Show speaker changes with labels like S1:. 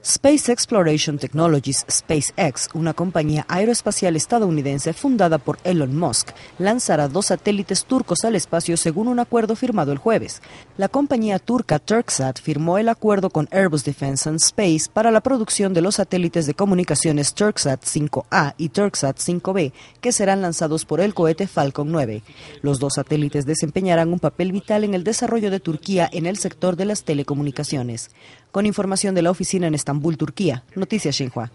S1: Space Exploration Technologies, SpaceX, una compañía aeroespacial estadounidense fundada por Elon Musk, lanzará dos satélites turcos al espacio según un acuerdo firmado el jueves. La compañía turca Turksat firmó el acuerdo con Airbus Defense and Space para la producción de los satélites de comunicaciones Turksat 5A y Turksat 5B, que serán lanzados por el cohete Falcon 9. Los dos satélites desempeñarán un papel vital en el desarrollo de Turquía en el sector de las telecomunicaciones. Con información de la Oficina Estambul, Turquía. Noticias Xinhua.